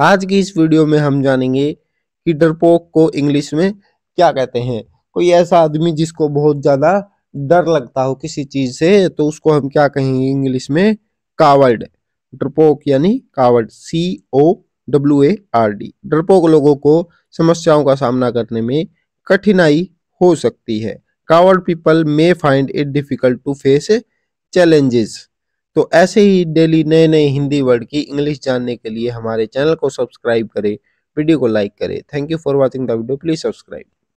आज की इस वीडियो में हम जानेंगे कि डरपोक को इंग्लिश में क्या कहते हैं कोई ऐसा आदमी जिसको बहुत ज़्यादा डर लगता हो किसी चीज़ से तो उसको हम क्या कहेंगे इंग्लिश में कावर्ड डरपोक यानी coward C O W A R D डरपोक लोगों को समस्याओं का सामना करने में कठिनाई हो सकती है coward people may find it difficult to face challenges तो ऐसे ही डेली नए नए हिंदी वर्ड की इंग्लिश जानने के लिए हमारे चैनल को सब्सक्राइब करें वीडियो को लाइक करें thank you for watching the video please subscribe